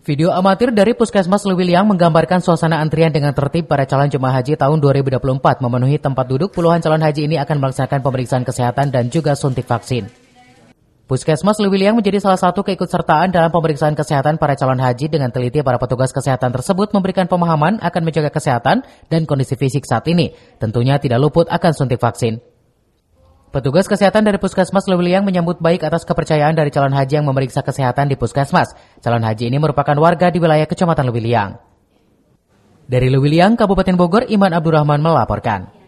Video amatir dari Puskesmas Lewiliang menggambarkan suasana antrian dengan tertib para calon jemaah haji tahun 2024 memenuhi tempat duduk puluhan calon haji ini akan melaksanakan pemeriksaan kesehatan dan juga suntik vaksin. Puskesmas Lewiliang menjadi salah satu keikutsertaan dalam pemeriksaan kesehatan para calon haji dengan teliti para petugas kesehatan tersebut memberikan pemahaman akan menjaga kesehatan dan kondisi fisik saat ini. Tentunya tidak luput akan suntik vaksin. Petugas kesehatan dari Puskesmas Lewiliang menyambut baik atas kepercayaan dari calon haji yang memeriksa kesehatan di Puskesmas. Calon haji ini merupakan warga di wilayah Kecamatan Lewiliang. Dari Lewiliang, Kabupaten Bogor, Iman Abdurrahman melaporkan.